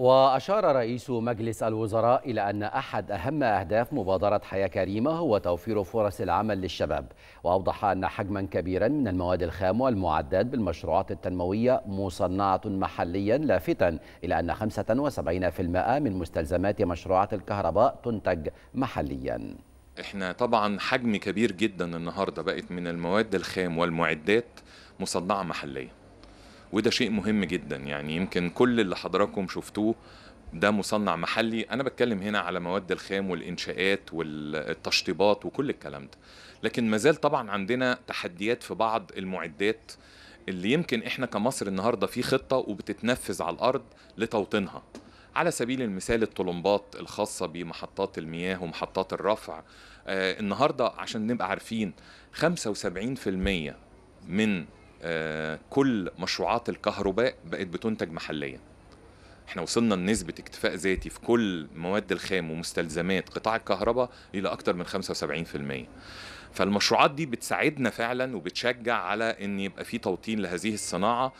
وأشار رئيس مجلس الوزراء إلى أن أحد أهم أهداف مبادرة حياة كريمة هو توفير فرص العمل للشباب وأوضح أن حجما كبيرا من المواد الخام والمعدات بالمشروعات التنموية مصنعة محليا لافتا إلى أن 75% من مستلزمات مشروعات الكهرباء تنتج محليا احنا طبعا حجم كبير جدا النهارده بقت من المواد الخام والمعدات مصنعه محليا وده شيء مهم جدا يعني يمكن كل اللي حضراتكم شفتوه ده مصنع محلي انا بتكلم هنا على مواد الخام والانشاءات والتشطيبات وكل الكلام ده لكن ما زال طبعا عندنا تحديات في بعض المعدات اللي يمكن احنا كمصر النهارده في خطه وبتتنفذ على الارض لتوطينها على سبيل المثال الطلمبات الخاصة بمحطات المياه ومحطات الرفع آه النهاردة عشان نبقى عارفين 75% من آه، كل مشروعات الكهرباء بقت بتنتج محليا احنا وصلنا لنسبة اكتفاء ذاتي في كل مواد الخام ومستلزمات قطاع الكهرباء إلى أكثر من 75% فالمشروعات دي بتساعدنا فعلا وبتشجع على ان يبقى في توطين لهذه الصناعه